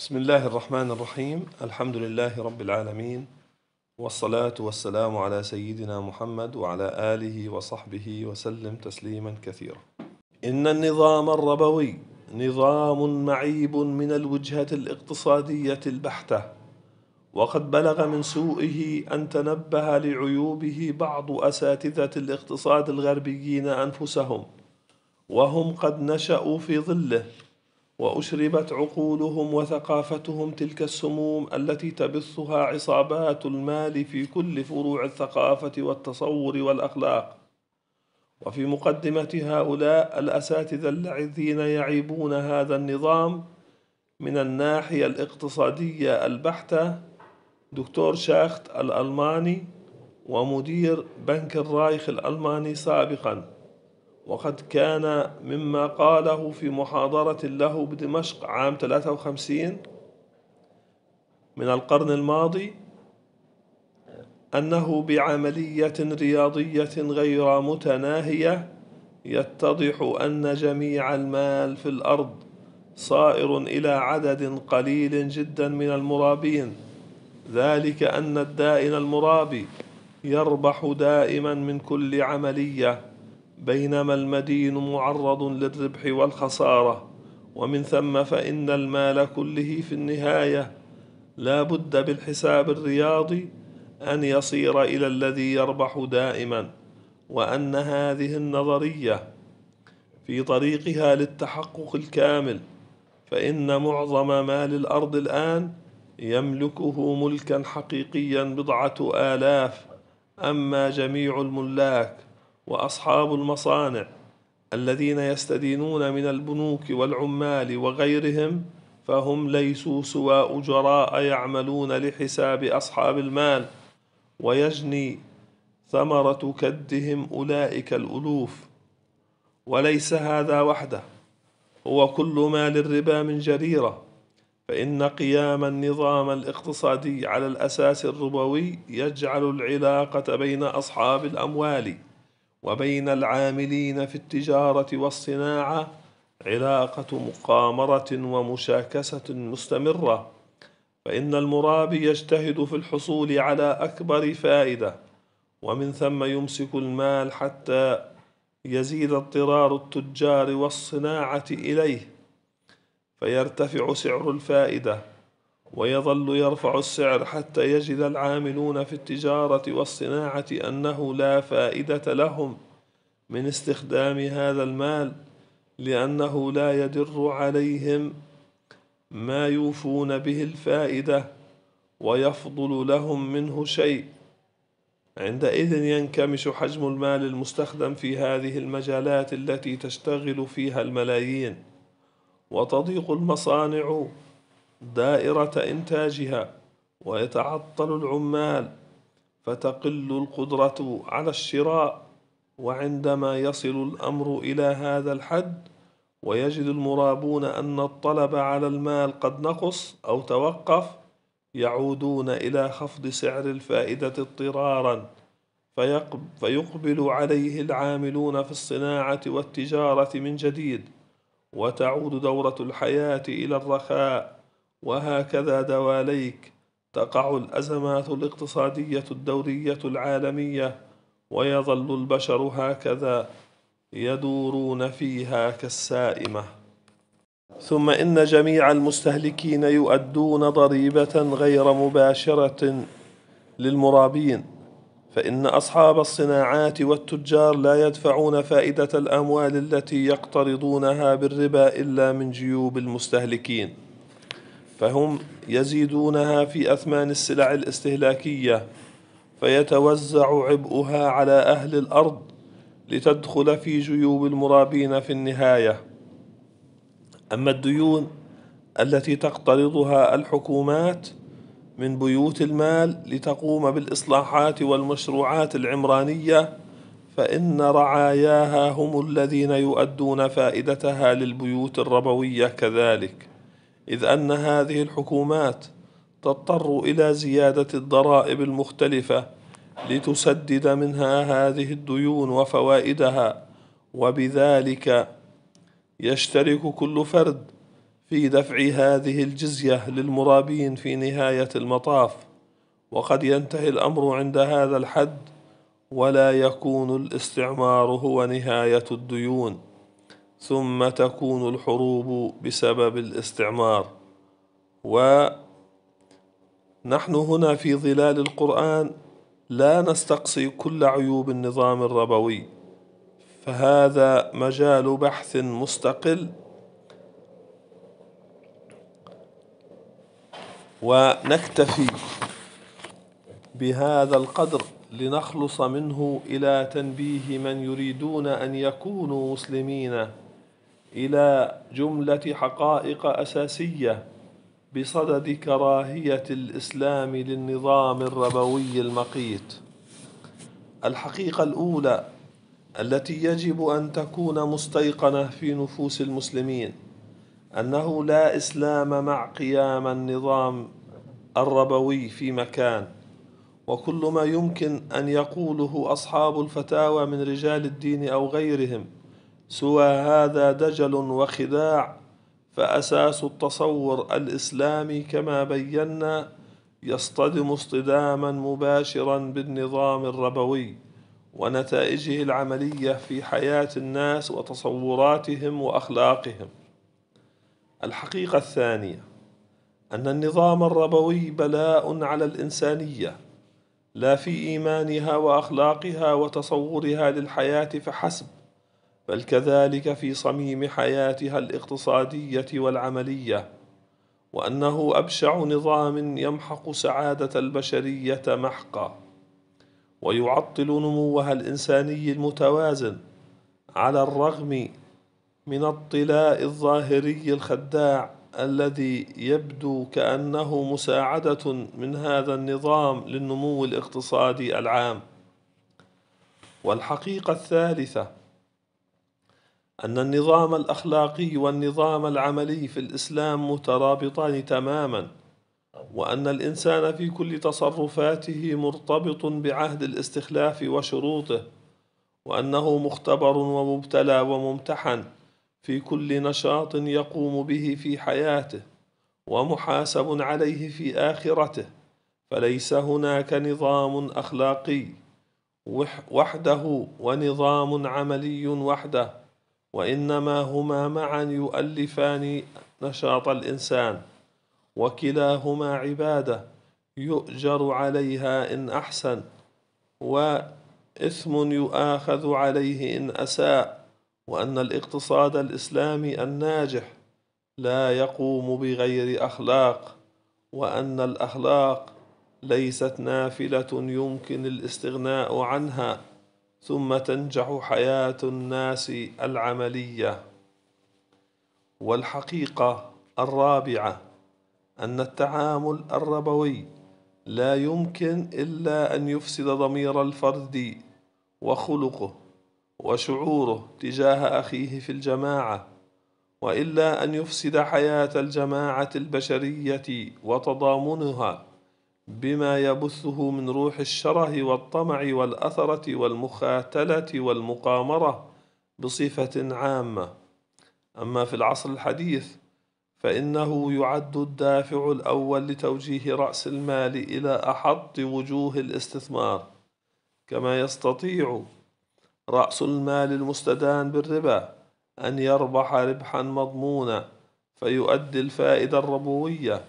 بسم الله الرحمن الرحيم الحمد لله رب العالمين والصلاة والسلام على سيدنا محمد وعلى آله وصحبه وسلم تسليما كثيرا إن النظام الربوي نظام معيب من الوجهة الاقتصادية البحتة وقد بلغ من سوءه أن تنبه لعيوبه بعض أساتذة الاقتصاد الغربيين أنفسهم وهم قد نشأوا في ظله واشربت عقولهم وثقافتهم تلك السموم التي تبثها عصابات المال في كل فروع الثقافه والتصور والاخلاق وفي مقدمه هؤلاء الاساتذه الذين يعيبون هذا النظام من الناحيه الاقتصاديه البحته دكتور شاخت الالماني ومدير بنك الرايخ الالماني سابقا وقد كان مما قاله في محاضرة له بدمشق عام 53 من القرن الماضي أنه بعملية رياضية غير متناهية يتضح أن جميع المال في الأرض صائر إلى عدد قليل جدا من المرابين ذلك أن الدائن المرابي يربح دائما من كل عملية بينما المدين معرض للربح والخسارة ومن ثم فإن المال كله في النهاية لا بد بالحساب الرياضي أن يصير إلى الذي يربح دائما وأن هذه النظرية في طريقها للتحقق الكامل فإن معظم مال الأرض الآن يملكه ملكا حقيقيا بضعة آلاف أما جميع الملاك واصحاب المصانع الذين يستدينون من البنوك والعمال وغيرهم فهم ليسوا سوى اجراء يعملون لحساب اصحاب المال ويجني ثمره كدهم اولئك الالوف وليس هذا وحده هو كل ما للربا من جريره فإن قيام النظام الاقتصادي على الأساس الربوي يجعل العلاقة بين أصحاب الأموال وبين العاملين في التجارة والصناعة علاقة مقامرة ومشاكسة مستمرة فإن المرابي يجتهد في الحصول على أكبر فائدة ومن ثم يمسك المال حتى يزيد اضطرار التجار والصناعة إليه فيرتفع سعر الفائدة ويظل يرفع السعر حتى يجد العاملون في التجارة والصناعة أنه لا فائدة لهم من استخدام هذا المال لأنه لا يدر عليهم ما يوفون به الفائدة ويفضل لهم منه شيء عندئذ ينكمش حجم المال المستخدم في هذه المجالات التي تشتغل فيها الملايين وتضيق المصانع دائرة إنتاجها ويتعطل العمال فتقل القدرة على الشراء وعندما يصل الأمر إلى هذا الحد ويجد المرابون أن الطلب على المال قد نقص أو توقف يعودون إلى خفض سعر الفائدة اضطرارا فيقبل عليه العاملون في الصناعة والتجارة من جديد وتعود دورة الحياة إلى الرخاء وهكذا دواليك تقع الأزمات الاقتصادية الدورية العالمية ويظل البشر هكذا يدورون فيها كالسائمة ثم إن جميع المستهلكين يؤدون ضريبة غير مباشرة للمرابين فإن أصحاب الصناعات والتجار لا يدفعون فائدة الأموال التي يقترضونها بالربا إلا من جيوب المستهلكين فهم يزيدونها في أثمان السلع الاستهلاكية فيتوزع عبئها على أهل الأرض لتدخل في جيوب المرابين في النهاية أما الديون التي تقترضها الحكومات من بيوت المال لتقوم بالإصلاحات والمشروعات العمرانية فإن رعاياها هم الذين يؤدون فائدتها للبيوت الربوية كذلك إذ أن هذه الحكومات تضطر إلى زيادة الضرائب المختلفة لتسدد منها هذه الديون وفوائدها وبذلك يشترك كل فرد في دفع هذه الجزية للمرابين في نهاية المطاف وقد ينتهي الأمر عند هذا الحد ولا يكون الاستعمار هو نهاية الديون ثم تكون الحروب بسبب الاستعمار ونحن هنا في ظلال القرآن لا نستقصي كل عيوب النظام الربوي فهذا مجال بحث مستقل ونكتفي بهذا القدر لنخلص منه إلى تنبيه من يريدون أن يكونوا مسلمين إلى جملة حقائق أساسية بصدد كراهية الإسلام للنظام الربوي المقيت الحقيقة الأولى التي يجب أن تكون مستيقنة في نفوس المسلمين أنه لا إسلام مع قيام النظام الربوي في مكان وكل ما يمكن أن يقوله أصحاب الفتاوى من رجال الدين أو غيرهم سوى هذا دجل وخداع فأساس التصور الإسلامي كما بينا يصطدم اصطداما مباشرا بالنظام الربوي ونتائجه العملية في حياة الناس وتصوراتهم وأخلاقهم. الحقيقة الثانية أن النظام الربوي بلاء على الإنسانية لا في إيمانها وأخلاقها وتصورها للحياة فحسب، بل كذلك في صميم حياتها الاقتصادية والعملية وأنه أبشع نظام يمحق سعادة البشرية محقا ويعطل نموها الإنساني المتوازن على الرغم من الطلاء الظاهري الخداع الذي يبدو كأنه مساعدة من هذا النظام للنمو الاقتصادي العام والحقيقة الثالثة أن النظام الأخلاقي والنظام العملي في الإسلام مترابطان تماما وأن الإنسان في كل تصرفاته مرتبط بعهد الاستخلاف وشروطه وأنه مختبر ومبتلى وممتحن في كل نشاط يقوم به في حياته ومحاسب عليه في آخرته فليس هناك نظام أخلاقي وحده ونظام عملي وحده وإنما هما معا يؤلفان نشاط الإنسان وكلاهما عبادة يؤجر عليها إن أحسن وإثم يؤاخذ عليه إن أساء وأن الاقتصاد الإسلامي الناجح لا يقوم بغير أخلاق وأن الأخلاق ليست نافلة يمكن الاستغناء عنها ثم تنجح حياة الناس العملية والحقيقة الرابعة أن التعامل الربوي لا يمكن إلا أن يفسد ضمير الفرد وخلقه وشعوره تجاه أخيه في الجماعة وإلا أن يفسد حياة الجماعة البشرية وتضامنها بما يبثه من روح الشره والطمع والأثرة والمخاتلة والمقامرة بصفة عامة أما في العصر الحديث فإنه يعد الدافع الأول لتوجيه رأس المال إلى أحط وجوه الاستثمار كما يستطيع رأس المال المستدان بالربا أن يربح ربحا مضمونا فيؤدي الفائدة الربوية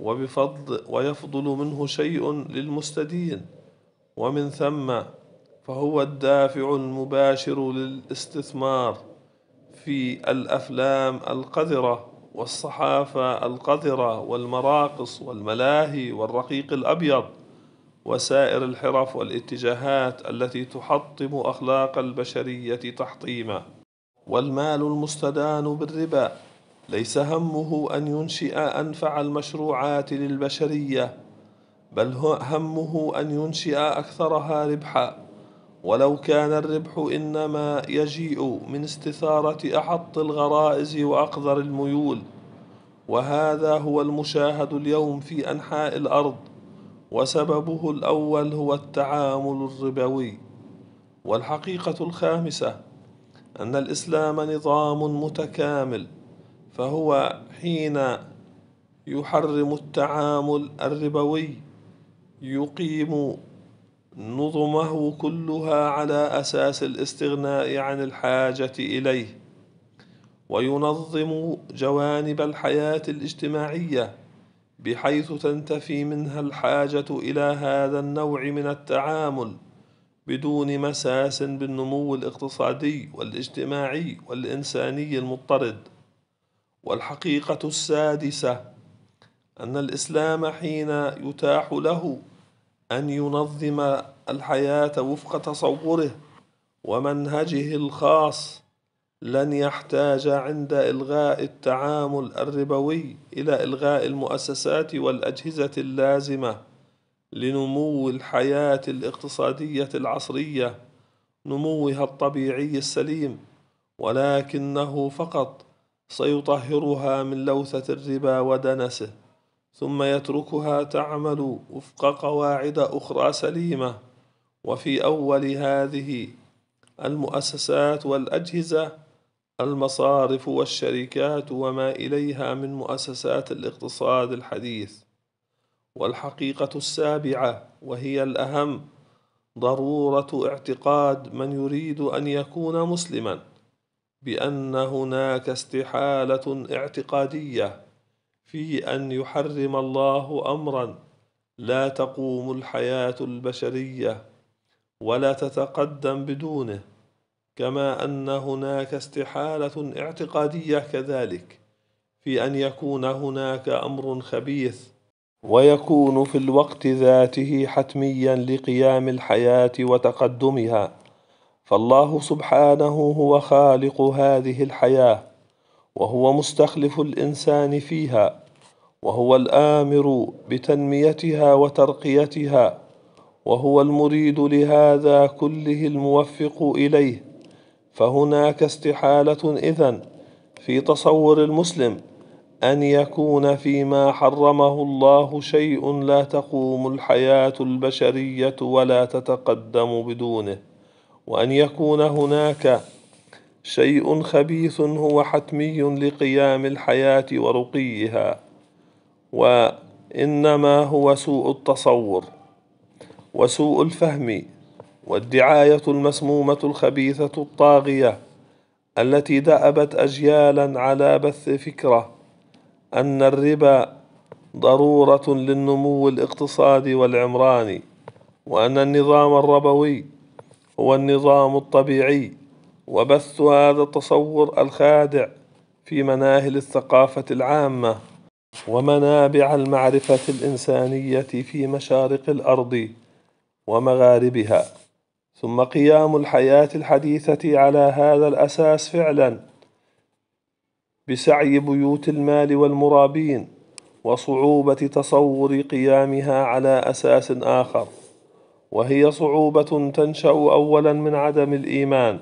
وبفضل ويفضل منه شيء للمستدين ومن ثم فهو الدافع المباشر للاستثمار في الافلام القذره والصحافه القذره والمراقص والملاهي والرقيق الابيض وسائر الحرف والاتجاهات التي تحطم اخلاق البشريه تحطيما والمال المستدان بالربا ليس همه أن ينشئ أنفع المشروعات للبشرية بل همه أن ينشئ أكثرها ربحا ولو كان الربح إنما يجيء من استثارة أحط الغرائز وأقذر الميول وهذا هو المشاهد اليوم في أنحاء الأرض وسببه الأول هو التعامل الربوي والحقيقة الخامسة أن الإسلام نظام متكامل فهو حين يحرم التعامل الربوي يقيم نظمه كلها على أساس الاستغناء عن الحاجة إليه وينظم جوانب الحياة الاجتماعية بحيث تنتفي منها الحاجة إلى هذا النوع من التعامل بدون مساس بالنمو الاقتصادي والاجتماعي والإنساني المضطرد والحقيقة السادسة أن الإسلام حين يتاح له أن ينظم الحياة وفق تصوره ومنهجه الخاص لن يحتاج عند إلغاء التعامل الربوي إلى إلغاء المؤسسات والأجهزة اللازمة لنمو الحياة الاقتصادية العصرية نموها الطبيعي السليم ولكنه فقط سيطهرها من لوثة الربا ودنسه ثم يتركها تعمل وفق قواعد أخرى سليمة وفي أول هذه المؤسسات والأجهزة المصارف والشركات وما إليها من مؤسسات الاقتصاد الحديث والحقيقة السابعة وهي الأهم ضرورة اعتقاد من يريد أن يكون مسلمًا بان هناك استحاله اعتقاديه في ان يحرم الله امرا لا تقوم الحياه البشريه ولا تتقدم بدونه كما ان هناك استحاله اعتقاديه كذلك في ان يكون هناك امر خبيث ويكون في الوقت ذاته حتميا لقيام الحياه وتقدمها فالله سبحانه هو خالق هذه الحياه وهو مستخلف الانسان فيها وهو الامر بتنميتها وترقيتها وهو المريد لهذا كله الموفق اليه فهناك استحاله اذن في تصور المسلم ان يكون فيما حرمه الله شيء لا تقوم الحياه البشريه ولا تتقدم بدونه وأن يكون هناك شيء خبيث هو حتمي لقيام الحياة ورقيها وإنما هو سوء التصور وسوء الفهم والدعاية المسمومة الخبيثة الطاغية التي دأبت أجيالا على بث فكرة أن الربا ضرورة للنمو الاقتصادي والعمراني وأن النظام الربوي هو النظام الطبيعي وبث هذا التصور الخادع في مناهل الثقافة العامة ومنابع المعرفة الإنسانية في مشارق الأرض ومغاربها ثم قيام الحياة الحديثة على هذا الأساس فعلا بسعي بيوت المال والمرابين وصعوبة تصور قيامها على أساس آخر وهي صعوبة تنشأ أولا من عدم الإيمان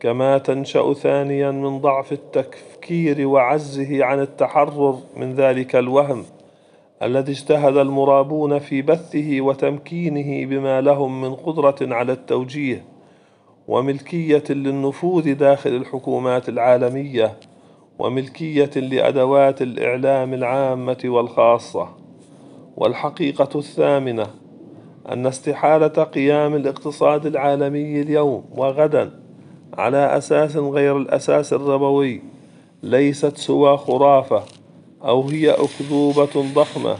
كما تنشأ ثانيا من ضعف التفكير وعزه عن التحرر من ذلك الوهم الذي اجتهد المرابون في بثه وتمكينه بما لهم من قدرة على التوجيه وملكية للنفوذ داخل الحكومات العالمية وملكية لأدوات الإعلام العامة والخاصة والحقيقة الثامنة أن استحالة قيام الاقتصاد العالمي اليوم وغدا على أساس غير الأساس الربوي ليست سوى خرافة أو هي أكذوبة ضخمة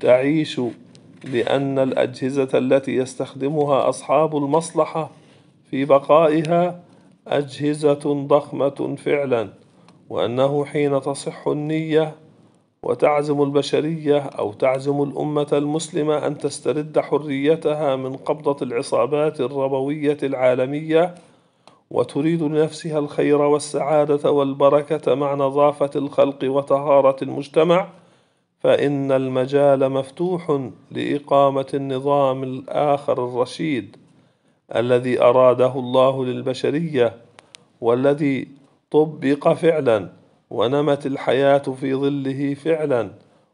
تعيش لأن الأجهزة التي يستخدمها أصحاب المصلحة في بقائها أجهزة ضخمة فعلا وأنه حين تصح النية وتعزم البشرية أو تعزم الأمة المسلمة أن تسترد حريتها من قبضة العصابات الربوية العالمية وتريد لنفسها الخير والسعادة والبركة مع نظافة الخلق وطهارة المجتمع فإن المجال مفتوح لإقامة النظام الآخر الرشيد الذي أراده الله للبشرية والذي طبق فعلاً ونمت الحياة في ظله فعلا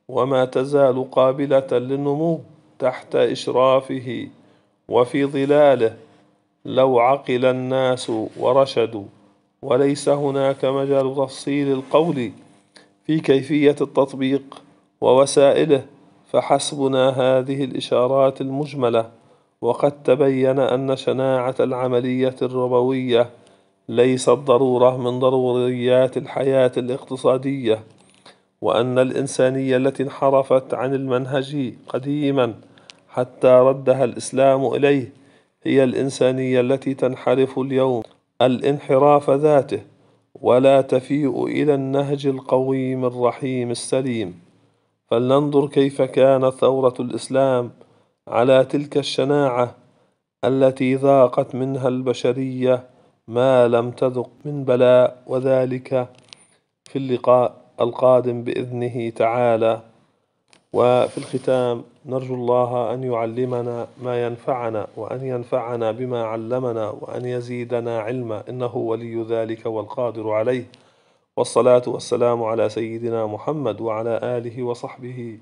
وما تزال قابلة للنمو تحت إشرافه وفي ظلاله لو عقل الناس ورشدوا وليس هناك مجال تفصيل القول في كيفية التطبيق ووسائله فحسبنا هذه الإشارات المجملة وقد تبين أن شناعة العملية الربوية ليست ضرورة من ضروريات الحياة الاقتصادية وأن الإنسانية التي انحرفت عن المنهج قديما حتى ردها الإسلام إليه هي الإنسانية التي تنحرف اليوم الانحراف ذاته ولا تفيء إلى النهج القويم الرحيم السليم فلننظر كيف كانت ثورة الإسلام على تلك الشناعة التي ذاقت منها البشريه ما لم تذق من بلاء وذلك في اللقاء القادم بإذنه تعالى وفي الختام نرجو الله أن يعلمنا ما ينفعنا وأن ينفعنا بما علمنا وأن يزيدنا علما إنه ولي ذلك والقادر عليه والصلاة والسلام على سيدنا محمد وعلى آله وصحبه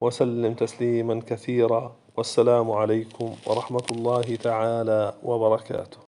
وسلم تسليما كثيرا والسلام عليكم ورحمة الله تعالى وبركاته